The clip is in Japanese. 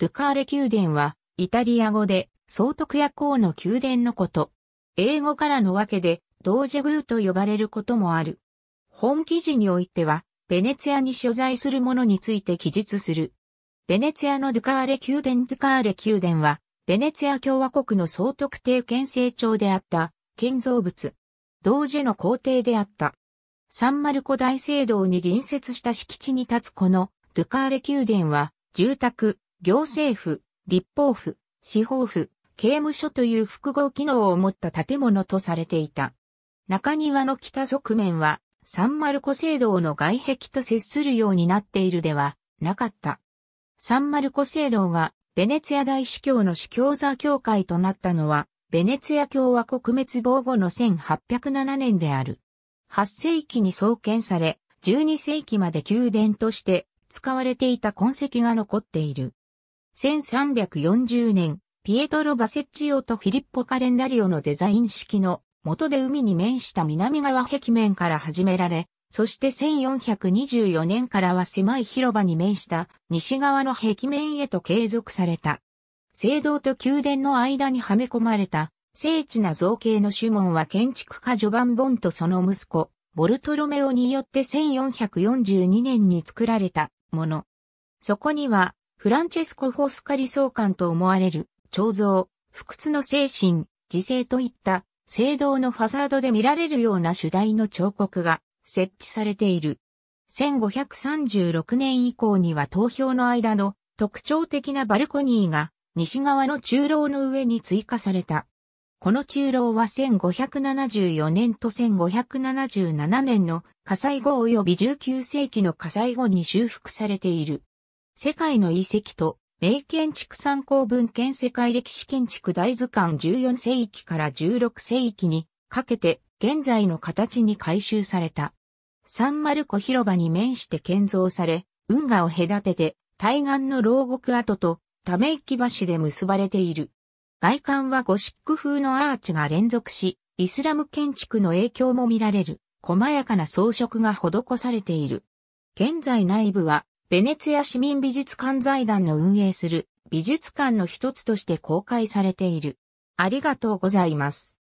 ドゥカーレ宮殿は、イタリア語で、総督夜行の宮殿のこと。英語からのわけで、ドージェグーと呼ばれることもある。本記事においては、ベネツィアに所在するものについて記述する。ベネツィアのドゥカーレ宮殿ドゥカーレ宮殿は、ベネツィア共和国の総督邸県政庁であった、建造物。ドージェの皇帝であった。サンマルコ大聖堂に隣接した敷地に立つこのドゥカーレ宮殿は、住宅、行政府、立法府、司法府、刑務所という複合機能を持った建物とされていた。中庭の北側面は、サンマルコ聖堂の外壁と接するようになっているではなかった。サンマルコ聖堂がベネツィア大司教の司教座教会となったのは、ベネツィア共和国滅亡後の1807年である。8世紀に創建され、12世紀まで宮殿として使われていた痕跡が残っている。1340年、ピエトロ・バセッチオとフィリッポ・カレンダリオのデザイン式の元で海に面した南側壁面から始められ、そして1424年からは狭い広場に面した西側の壁面へと継続された。聖堂と宮殿の間にはめ込まれた精緻な造形の主門は建築家ジョバン・ボンとその息子、ボルトロメオによって1442年に作られたもの。そこにはフランチェスコ・ホスカリ総監と思われる、彫像、不屈の精神、自制といった、聖堂のファサードで見られるような主題の彫刻が設置されている。1536年以降には投票の間の特徴的なバルコニーが西側の中楼の上に追加された。この中楼は1574年と1577年の火災後及び19世紀の火災後に修復されている。世界の遺跡と、名建築参考文献世界歴史建築大図鑑14世紀から16世紀にかけて現在の形に改修された。サンマルコ広場に面して建造され、運河を隔てて対岸の牢獄跡とため息橋で結ばれている。外観はゴシック風のアーチが連続し、イスラム建築の影響も見られる、細やかな装飾が施されている。現在内部はベネツィア市民美術館財団の運営する美術館の一つとして公開されている。ありがとうございます。